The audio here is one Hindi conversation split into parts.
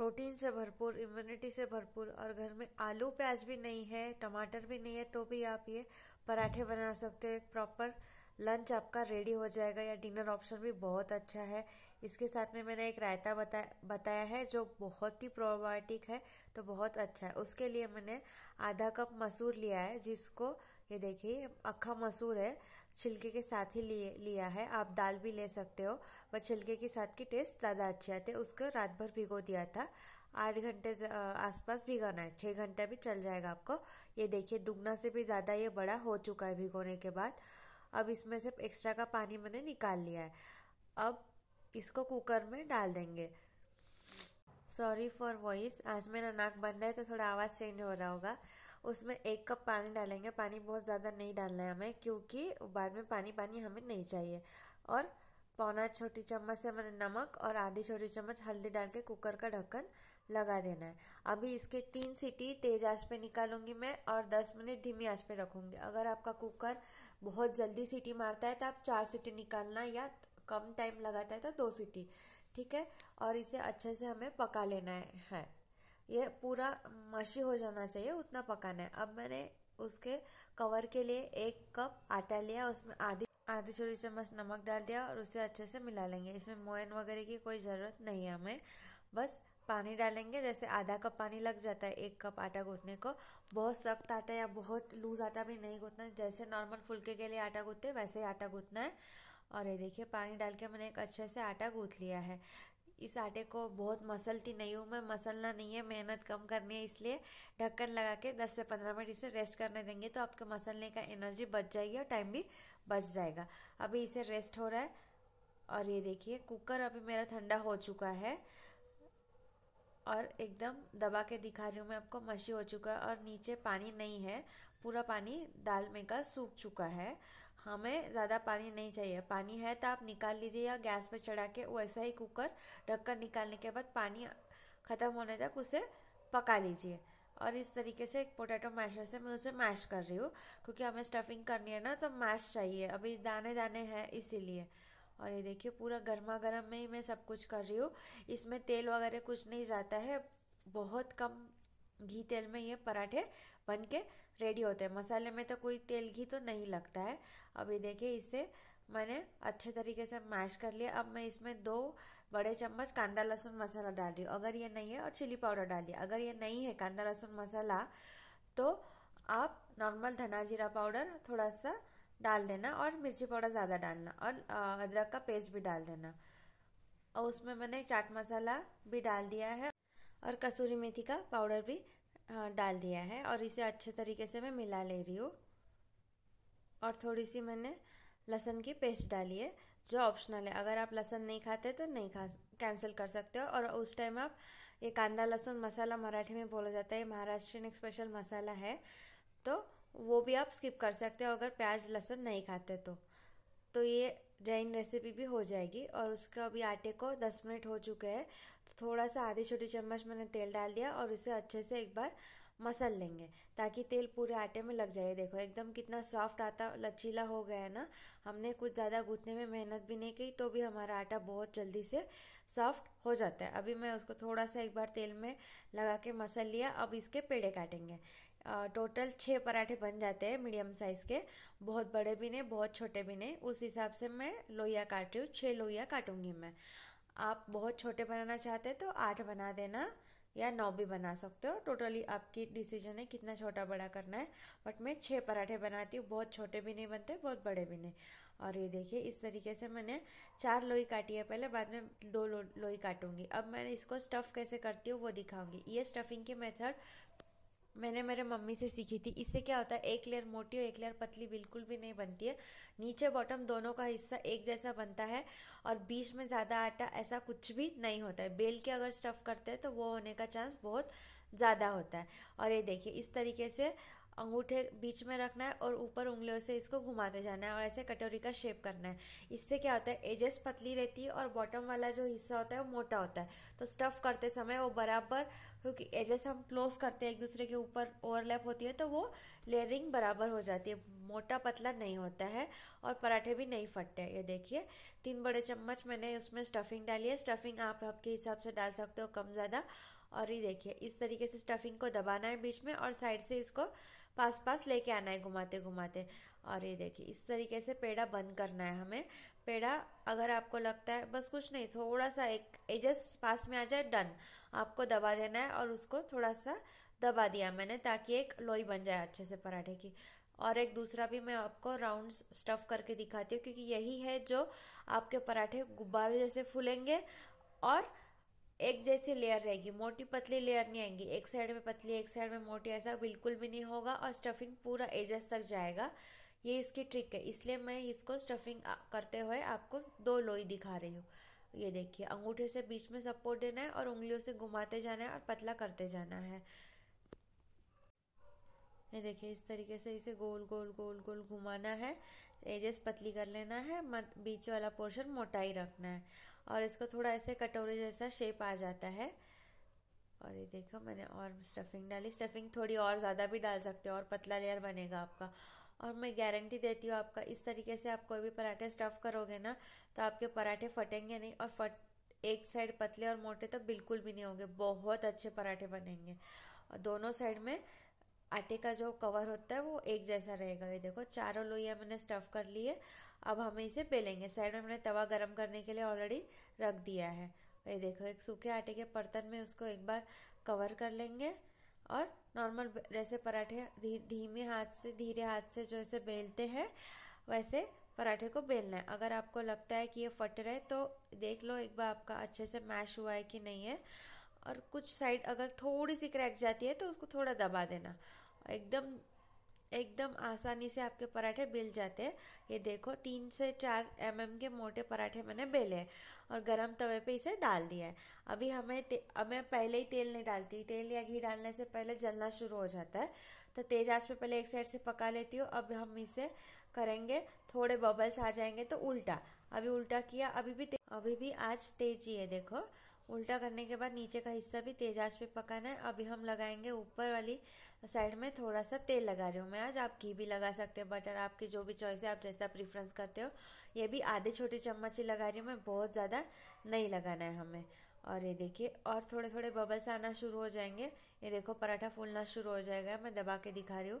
प्रोटीन से भरपूर इम्यूनिटी से भरपूर और घर में आलू प्याज भी नहीं है टमाटर भी नहीं है तो भी आप ये पराठे बना सकते हो एक प्रॉपर लंच आपका रेडी हो जाएगा या डिनर ऑप्शन भी बहुत अच्छा है इसके साथ में मैंने एक रायता बता बताया है जो बहुत ही प्रोबायोटिक है तो बहुत अच्छा है उसके लिए मैंने आधा कप मसूर लिया है जिसको ये देखिए अक्खा मसूर है छिलके के साथ ही लिए लिया है आप दाल भी ले सकते हो बट छिलके के साथ की टेस्ट ज़्यादा अच्छे आते उसको रात भर भिगो दिया था आठ घंटे आसपास भिगाना है छः घंटा भी चल जाएगा आपको ये देखिए दुगना से भी ज़्यादा ये बड़ा हो चुका है भिगोने के बाद अब इसमें से एक्स्ट्रा का पानी मैंने निकाल लिया है अब इसको कुकर में डाल देंगे सॉरी फॉर वॉइस आज मेरा नाक बंद है तो थोड़ा आवाज़ चेंज हो रहा होगा उसमें एक कप पानी डालेंगे पानी बहुत ज़्यादा नहीं डालना है हमें क्योंकि बाद में पानी पानी हमें नहीं चाहिए और पौना छोटी चम्मच से मैंने नमक और आधी छोटी चम्मच हल्दी डाल के कुकर का ढक्कन लगा देना है अभी इसके तीन सीटी तेज आंच पे निकालूंगी मैं और दस मिनट धीमी आंच पे रखूंगी अगर आपका कुकर बहुत जल्दी सीटी मारता है तो आप चार सीटी निकालना या कम टाइम लगाता है तो दो सीटी ठीक है और इसे अच्छे से हमें पका लेना है ये पूरा मशी हो जाना चाहिए उतना पकाना है अब मैंने उसके कवर के लिए एक कप आटा लिया उसमें आधी आधी छोटी चम्मच नमक डाल दिया और उसे अच्छे से मिला लेंगे इसमें मोयन वगैरह की कोई ज़रूरत नहीं है हमें बस पानी डालेंगे जैसे आधा कप पानी लग जाता है एक कप आटा गूंथने को बहुत सख्त आटा या बहुत लूज आटा भी नहीं गूंथना जैसे नॉर्मल फुलके के लिए आटा गूंथते वैसे ही आटा गूंथना है और ये देखिए पानी डाल के मैंने एक अच्छे से आटा गूंथ लिया है इस आटे को बहुत मसलती नहीं हूँ मैं मसलना नहीं है मेहनत कम करनी है इसलिए ढक्कन लगा के 10 से 15 मिनट इसे रेस्ट करने देंगे तो आपके मसलने का एनर्जी बच जाएगी और टाइम भी बच जाएगा अभी इसे रेस्ट हो रहा है और ये देखिए कुकर अभी मेरा ठंडा हो चुका है और एकदम दबा के दिखा रही हूँ मैं आपको मशी हो चुका है और नीचे पानी नहीं है पूरा पानी दाल में का सूख चुका है हमें ज़्यादा पानी नहीं चाहिए पानी है तो आप निकाल लीजिए या गैस पर चढ़ा के वैसा ही कुकर कर निकालने के बाद पानी ख़त्म होने तक उसे पका लीजिए और इस तरीके से एक पोटैटो मैशर से मैं उसे मैश कर रही हूँ क्योंकि हमें स्टफिंग करनी है ना तो मैश चाहिए अभी दाने दाने हैं इसीलिए और ये देखिए पूरा गर्मा गर्म में ही मैं सब कुछ कर रही हूँ इसमें तेल वगैरह कुछ नहीं जाता है बहुत कम घी तेल में ये पराठे बन के रेडी होते हैं मसाले में तो कोई तेल घी तो नहीं लगता है अभी देखिए इसे मैंने अच्छे तरीके से मैश कर लिया अब मैं इसमें दो बड़े चम्मच कांदा लहसुन मसाला डाल रही हूँ अगर ये नहीं है और चिली पाउडर डाल दिया अगर ये नहीं है कांदा लहसुन मसाला तो आप नॉर्मल धना जीरा पाउडर थोड़ा सा डाल देना और मिर्ची पाउडर ज़्यादा डालना और अदरक का पेस्ट भी डाल देना और उसमें मैंने चाट मसाला भी डाल दिया है और कसूरी मेथी का पाउडर भी डाल दिया है और इसे अच्छे तरीके से मैं मिला ले रही हूँ और थोड़ी सी मैंने लहसुन की पेस्ट डाली है जो ऑप्शनल है अगर आप लहसुन नहीं खाते तो नहीं खा कैंसिल कर सकते हो और उस टाइम आप ये कांदा लहसुन मसाला मराठी में बोला जाता है महाराष्ट्रीयन स्पेशल मसाला है तो वो भी आप स्किप कर सकते हो अगर प्याज लहसुन नहीं खाते तो तो ये जैन रेसिपी भी हो जाएगी और उसका अभी आटे को 10 मिनट हो चुके हैं तो थोड़ा सा आधी छोटी चम्मच मैंने तेल डाल दिया और इसे अच्छे से एक बार मसल लेंगे ताकि तेल पूरे आटे में लग जाए देखो एकदम कितना सॉफ्ट आता लचीला हो गया है ना हमने कुछ ज़्यादा गूंथने में मेहनत भी नहीं की तो भी हमारा आटा बहुत जल्दी से सॉफ्ट हो जाता है अभी मैं उसको थोड़ा सा एक बार तेल में लगा के मसल लिया अब इसके पेड़े काटेंगे टोटल छः पराठे बन जाते हैं मीडियम साइज़ के बहुत बड़े भी नहीं बहुत छोटे भी नहीं उस हिसाब से मैं लोहिया काट रही हूँ छः लोहिया काटूँगी मैं आप बहुत छोटे बनाना चाहते हैं तो आठ बना देना या नौ भी बना सकते हो टोटली आपकी डिसीजन है कितना छोटा बड़ा करना है बट मैं छः पराठे बनाती हूँ बहुत छोटे भी नहीं बनते बहुत बड़े भी नहीं और ये देखिए इस तरीके से मैंने चार लोई काटी है पहले बाद में दो लो, लोई काटूंगी अब मैं इसको स्टफ़ कैसे करती हूँ वो दिखाऊंगी ये स्टफिंग की मेथड मैंने मेरे मम्मी से सीखी थी इससे क्या होता है एक लेयर मोटी और एक लेयर पतली बिल्कुल भी नहीं बनती है नीचे बॉटम दोनों का हिस्सा एक जैसा बनता है और बीच में ज़्यादा आटा ऐसा कुछ भी नहीं होता है बेल के अगर स्टफ़ करते हैं तो वो होने का चांस बहुत ज़्यादा होता है और ये देखिए इस तरीके से अंगूठे बीच में रखना है और ऊपर उंगलियों से इसको घुमाते जाना है और ऐसे कटोरी का शेप करना है इससे क्या होता है एजेस पतली रहती है और बॉटम वाला जो हिस्सा होता है वो मोटा होता है तो स्टफ़ करते समय वो बराबर क्योंकि एजेस हम क्लोज करते हैं एक दूसरे के ऊपर ओवरलैप होती है तो वो लेयरिंग बराबर हो जाती है मोटा पतला नहीं होता है और पराठे भी नहीं फटते ये देखिए तीन बड़े चम्मच मैंने उसमें स्टफिंग डाली है स्टफिंग आप आपके हिसाब से डाल सकते हो कम ज़्यादा और ये देखिए इस तरीके से स्टफिंग को दबाना है बीच में और साइड से इसको पास पास लेके आना है घुमाते घुमाते और ये देखिए इस तरीके से पेड़ा बंद करना है हमें पेड़ा अगर आपको लगता है बस कुछ नहीं थोड़ा सा एक एजस्ट पास में आ जाए डन आपको दबा देना है और उसको थोड़ा सा दबा दिया मैंने ताकि एक लोई बन जाए अच्छे से पराठे की और एक दूसरा भी मैं आपको राउंड स्टफ़ करके दिखाती हूँ क्योंकि यही है जो आपके पराठे गुब्बारे जैसे फूलेंगे और एक जैसी लेयर रहेगी मोटी पतली लेयर नहीं आएंगी एक साइड में पतली एक साइड में मोटी ऐसा बिल्कुल भी नहीं होगा और स्टफिंग पूरा एजेस तक जाएगा ये इसकी ट्रिक है इसलिए मैं इसको स्टफिंग करते हुए आपको दो लोई दिखा रही हूँ ये देखिए अंगूठे से बीच में सपोर्ट देना है और उंगलियों से घुमाते जाना है और पतला करते जाना है ये देखिए इस तरीके से इसे गोल गोल गोल गोल घुमाना है एजेस पतली कर लेना है मत बीच वाला पोर्शन मोटाई रखना है और इसको थोड़ा ऐसे कटोरे जैसा शेप आ जाता है और ये देखो मैंने और स्टफिंग डाली स्टफिंग थोड़ी और ज़्यादा भी डाल सकते हो और पतला लेयर बनेगा आपका और मैं गारंटी देती हूँ आपका इस तरीके से आप कोई भी पराठे स्टफ़ करोगे ना तो आपके पराठे फटेंगे नहीं और फट एक साइड पतले और मोटे तो बिल्कुल भी नहीं होंगे बहुत अच्छे पराठे बनेंगे और दोनों साइड में आटे का जो कवर होता है वो एक जैसा रहेगा ये देखो चारों लोहिया मैंने स्टफ़ कर ली है अब हम इसे बेलेंगे साइड में मैंने तवा गरम करने के लिए ऑलरेडी रख दिया है ये देखो एक सूखे आटे के बर्तन में उसको एक बार कवर कर लेंगे और नॉर्मल जैसे पराठे धीमे हाथ से धीरे हाथ से जैसे बेलते हैं वैसे पराठे को बेलना है अगर आपको लगता है कि ये फट रहे तो देख लो एक बार आपका अच्छे से मैश हुआ है कि नहीं है और कुछ साइड अगर थोड़ी सी क्रैक जाती है तो उसको थोड़ा दबा देना एकदम एकदम आसानी से आपके पराठे बेल जाते हैं ये देखो तीन से चार एम mm के मोटे पराठे मैंने बेले हैं और गरम तवे पे इसे डाल दिया है अभी हमें अब मैं पहले ही तेल नहीं डालती तेल या घी डालने से पहले जलना शुरू हो जाता है तो तेज आंच पे पहले एक साइड से पका लेती हूँ अब हम इसे करेंगे थोड़े बबल्स आ जाएंगे तो उल्टा अभी उल्टा किया अभी भी अभी भी आज तेज ही है देखो उल्टा करने के बाद नीचे का हिस्सा भी तेज आंच पे पकाना है अभी हम लगाएंगे ऊपर वाली साइड में थोड़ा सा तेल लगा रही हूँ मैं आज आप घी भी लगा सकते हो बटर आपकी जो भी चॉइस है आप जैसा प्रिफ्रेंस करते हो ये भी आधे छोटे चम्मच ही लगा रही हूँ मैं बहुत ज़्यादा नहीं लगाना है हमें और ये देखिए और थोड़े थोड़े बबल्स आना शुरू हो जाएंगे ये देखो पराठा फूलना शुरू हो जाएगा मैं दबा के दिखा रही हूँ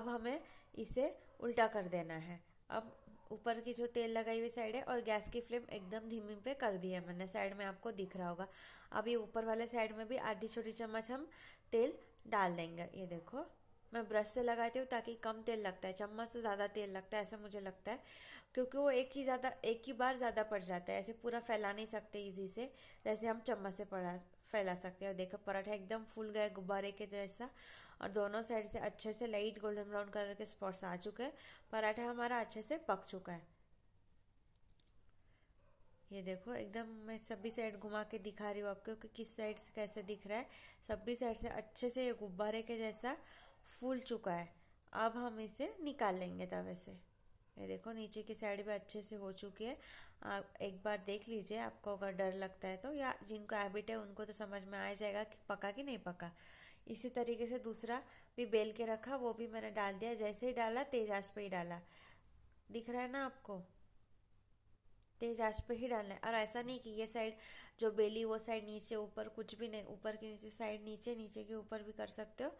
अब हमें इसे उल्टा कर देना है अब ऊपर की जो तेल लगाई हुई साइड है और गैस की फ्लेम एकदम धीमी पे कर दी है मैंने साइड में आपको दिख रहा होगा अब ये ऊपर वाले साइड में भी आधी छोटी चम्मच हम तेल डाल देंगे ये देखो मैं ब्रश से लगाती हूँ ताकि कम तेल लगता है चम्मच से ज़्यादा तेल लगता है ऐसा मुझे लगता है क्योंकि वो एक ही ज़्यादा एक ही बार ज़्यादा पड़ जाता है ऐसे पूरा फैला नहीं सकते ईजी से जैसे हम चम्मच से पड़ा फैला सकते हैं और देखो पराठा एकदम फूल गया गुब्बारे के जैसा और दोनों साइड से अच्छे से लाइट गोल्डन ब्राउन कलर के स्पॉट्स आ चुके हैं पराठा हमारा अच्छे से पक चुका है ये देखो एकदम मैं सभी साइड घुमा के दिखा रही हूँ आपको कि किस साइड से कैसे दिख रहा है सभी साइड से अच्छे से ये गुब्बारे के जैसा फूल चुका है अब हम इसे निकाल लेंगे तवे से ये देखो नीचे की साइड भी अच्छे से हो चुकी है आप एक बार देख लीजिए आपको अगर डर लगता है तो या जिनको हैबिट है उनको तो समझ में आ जाएगा कि पका कि नहीं पका इसी तरीके से दूसरा भी बेल के रखा वो भी मैंने डाल दिया जैसे ही डाला तेज आंच पे ही डाला दिख रहा है ना आपको तेज आंच पे ही डालना है और ऐसा नहीं कि ये साइड जो बेली वो साइड नीचे ऊपर कुछ भी नहीं ऊपर के नीचे साइड नीचे नीचे के ऊपर भी कर सकते हो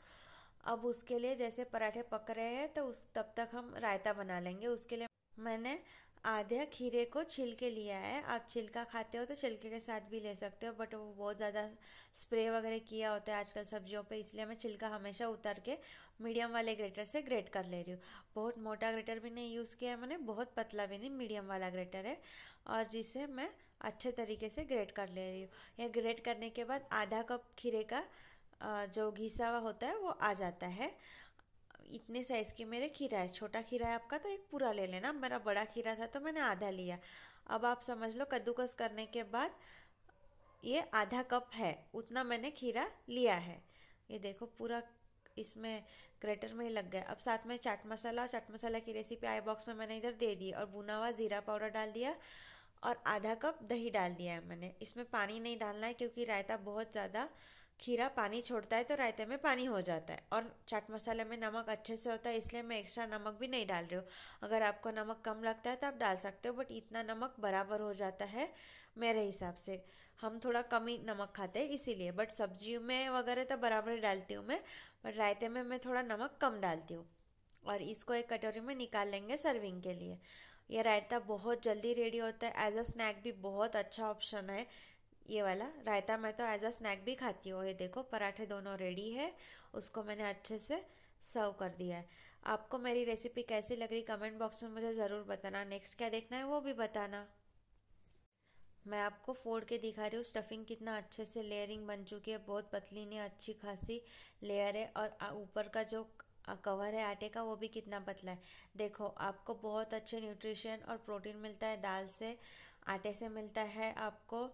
अब उसके लिए जैसे पराठे पक रहे हैं तो उस तब तक हम रायता बना लेंगे उसके लिए मैंने आधे खीरे को छिलके लिया है आप छिलका खाते हो तो छिलके के साथ भी ले सकते हो बट वो बहुत ज़्यादा स्प्रे वगैरह किया होता है आजकल सब्जियों पे इसलिए मैं छिलका हमेशा उतार के मीडियम वाले ग्रेटर से ग्रेट कर ले रही हूँ बहुत मोटा ग्रेटर भी नहीं यूज़ किया है मैंने बहुत पतला भी नहीं मीडियम वाला ग्रेटर है और जिसे मैं अच्छे तरीके से ग्रेट कर ले रही हूँ यह ग्रेट करने के बाद आधा कप खीरे का जो घिसा हुआ होता है वो आ जाता है इतने साइज़ के मेरे खीरा है छोटा खीरा है आपका तो एक पूरा ले लेना मेरा बड़ा खीरा था तो मैंने आधा लिया अब आप समझ लो कद्दूकस करने के बाद ये आधा कप है उतना मैंने खीरा लिया है ये देखो पूरा इसमें ग्रेटर में ही लग गया अब साथ में चाट मसाला चाट मसाला की रेसिपी आई बॉक्स में मैंने इधर दे दी और बुना हुआ ज़ीरा पाउडर डाल दिया और आधा कप दही डाल दिया है मैंने इसमें पानी नहीं डालना है क्योंकि रायता बहुत ज़्यादा खीरा पानी छोड़ता है तो रायते में पानी हो जाता है और चाट मसाले में नमक अच्छे से होता है इसलिए मैं एक्स्ट्रा नमक भी नहीं डाल रही हूँ अगर आपको नमक कम लगता है तो आप डाल सकते हो बट इतना नमक बराबर हो जाता है मेरे हिसाब से हम थोड़ा कम ही नमक खाते हैं इसीलिए बट सब्जी में वगैरह तो बराबर ही डालती हूँ मैं बट रायते में मैं थोड़ा नमक कम डालती हूँ और इसको एक कटोरी में निकाल लेंगे सर्विंग के लिए यह रायता बहुत जल्दी रेडी होता है एज अ स्नैक भी बहुत अच्छा ऑप्शन है ये वाला रायता मैं तो एज अ स्नैक भी खाती हूँ ये देखो पराठे दोनों रेडी है उसको मैंने अच्छे से सर्व कर दिया है आपको मेरी रेसिपी कैसी लग रही कमेंट बॉक्स में मुझे ज़रूर बताना नेक्स्ट क्या देखना है वो भी बताना मैं आपको फोड़ के दिखा रही हूँ स्टफिंग कितना अच्छे से लेयरिंग बन चुकी है बहुत पतली नहीं अच्छी खासी लेयर है और ऊपर का जो कवर है आटे का वो भी कितना पतला है देखो आपको बहुत अच्छे न्यूट्रिशन और प्रोटीन मिलता है दाल से आटे से मिलता है आपको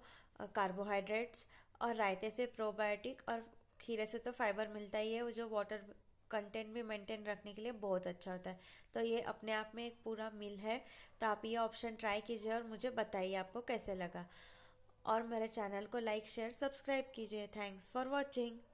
कार्बोहाइड्रेट्स और रायते से प्रोबायोटिक और खीरे से तो फाइबर मिलता ही है वो जो वाटर कंटेंट भी मेंटेन रखने के लिए बहुत अच्छा होता है तो ये अपने आप में एक पूरा मील है तो आप ये ऑप्शन ट्राई कीजिए और मुझे बताइए आपको कैसे लगा और मेरे चैनल को लाइक शेयर सब्सक्राइब कीजिए थैंक्स फॉर वॉचिंग